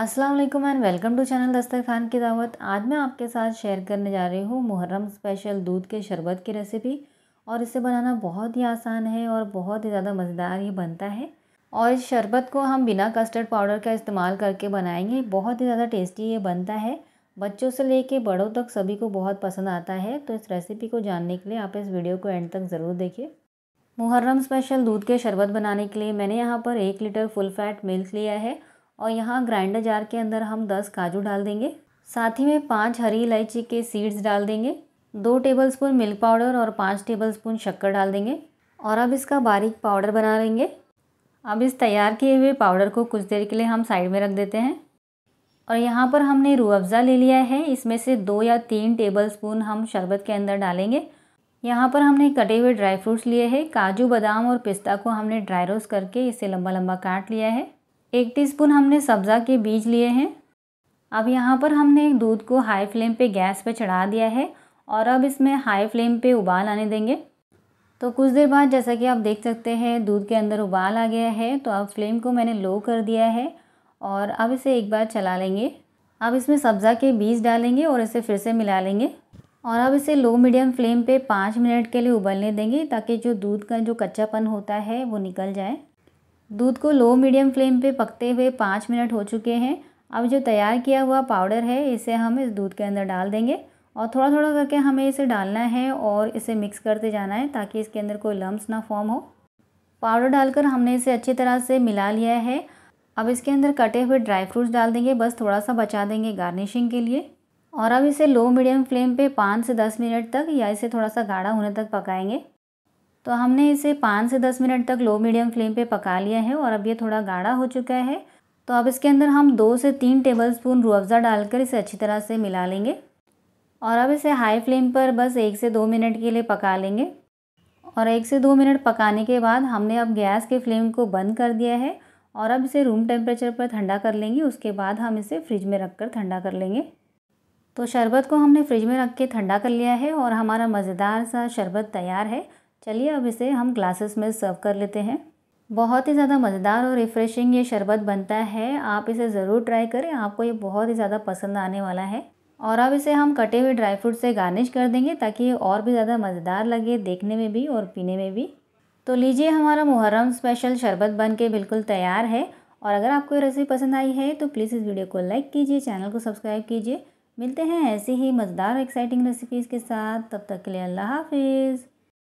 अस्सलाम वालेकुम and welcome to channel Khan की दावत आज मैं आपके साथ शेयर करने जा रही हूँ मुहर्रम स्पेशल दूध के शरबत की रेसिपी और इसे बनाना बहुत ही आसान है और बहुत ही ज़्यादा मज़ेदार ही बनता है और इस शरबत को हम बिना कस्टर्ड पाउडर का इस्तेमाल करके बनाएंगे बहुत ही ज़्यादा टेस्टी ये बनता है बच्चों से लेके बड़ों तक सभी को बहुत पसंद आता है तो इस रेसिपी को जानने के लिए आप इस वीडियो को एंड तक ज़रूर देखिए मुहर्रम स्पेशल दूध के शरबत बनाने के लिए मैंने यहाँ पर एक लीटर फुल फैट मिल्क लिया है और यहाँ ग्राइंडर जार के अंदर हम दस काजू डाल देंगे साथ ही में पाँच हरी इलायची के सीड्स डाल देंगे दो टेबलस्पून मिल्क पाउडर और पाँच टेबलस्पून शक्कर डाल देंगे और अब इसका बारीक पाउडर बना लेंगे अब इस तैयार किए हुए पाउडर को कुछ देर के लिए हम साइड में रख देते हैं और यहाँ पर हमने रू अफ़ज़ा ले लिया है इसमें से दो या तीन स्पून हम शरबत के अंदर डालेंगे यहाँ पर हमने कटे हुए ड्राई फ्रूट्स लिए हैं काजू बादाम और पिस्ता को हमने ड्राई रोस्ट करके इसे लंबा लंबा काट लिया है एक टीस्पून हमने सब्ज़ा के बीज लिए हैं अब यहाँ पर हमने दूध को हाई फ्लेम पे गैस पे चढ़ा दिया है और अब इसमें हाई फ्लेम पे उबाल आने देंगे तो कुछ देर बाद जैसा कि आप देख सकते हैं दूध के अंदर उबाल आ गया है तो अब फ्लेम को मैंने लो कर दिया है और अब इसे एक बार चला लेंगे अब इसमें सब्ज़ा के बीज डालेंगे और इसे फिर से मिला लेंगे और अब इसे लो मीडियम फ्लेम पे पाँच मिनट के लिए उबलने देंगे ताकि जो दूध का जो कच्चापन होता है वो निकल जाए दूध को लो मीडियम फ्लेम पे पकते हुए पाँच मिनट हो चुके हैं अब जो तैयार किया हुआ पाउडर है इसे हम इस दूध के अंदर डाल देंगे और थोड़ा थोड़ा करके हमें इसे डालना है और इसे मिक्स करते जाना है ताकि इसके अंदर कोई लम्ब ना फॉर्म हो पाउडर डालकर हमने इसे अच्छी तरह से मिला लिया है अब इसके अंदर कटे हुए ड्राई फ्रूट्स डाल देंगे बस थोड़ा सा बचा देंगे गार्निशिंग के लिए और अब इसे लो मीडियम फ्लेम पे पाँच से दस मिनट तक या इसे थोड़ा सा गाढ़ा होने तक पकाएंगे तो हमने इसे पाँच से दस मिनट तक लो मीडियम फ्लेम पे पका लिया है और अब ये थोड़ा गाढ़ा हो चुका है तो अब इसके अंदर हम दो से तीन टेबल स्पून रूअफ़ज़ा डालकर इसे अच्छी तरह से मिला लेंगे और अब इसे हाई फ्लेम पर बस एक से दो मिनट के लिए पका लेंगे और एक से दो मिनट पकाने के बाद हमने अब गैस के फ्लेम को बंद कर दिया है और अब इसे रूम टेम्परेचर पर ठंडा कर लेंगे उसके बाद हम इसे फ्रिज में रख कर ठंडा कर लेंगे तो शरबत को हमने फ्रिज में रख के ठंडा कर लिया है और हमारा मज़ेदार सा शरबत तैयार है चलिए अब इसे हम ग्लासेस में सर्व कर लेते हैं बहुत ही ज़्यादा मज़ेदार और रिफ़्रेशिंग ये शरबत बनता है आप इसे ज़रूर ट्राई करें आपको ये बहुत ही ज़्यादा पसंद आने वाला है और अब इसे हम कटे हुए ड्राई फ्रूट से गार्निश कर देंगे ताकि ये और भी ज़्यादा मज़ेदार लगे देखने में भी और पीने में भी तो लीजिए हमारा मुहर्रम स्पेशल शरबत बन के बिल्कुल तैयार है और अगर आपको ये रेसिपी पसंद आई है तो प्लीज़ इस वीडियो को लाइक कीजिए चैनल को सब्सक्राइब कीजिए मिलते हैं ऐसी ही मज़ेदार एक्साइटिंग रेसिपीज़ के साथ तब तक के लिए अल्लाह हाफिज़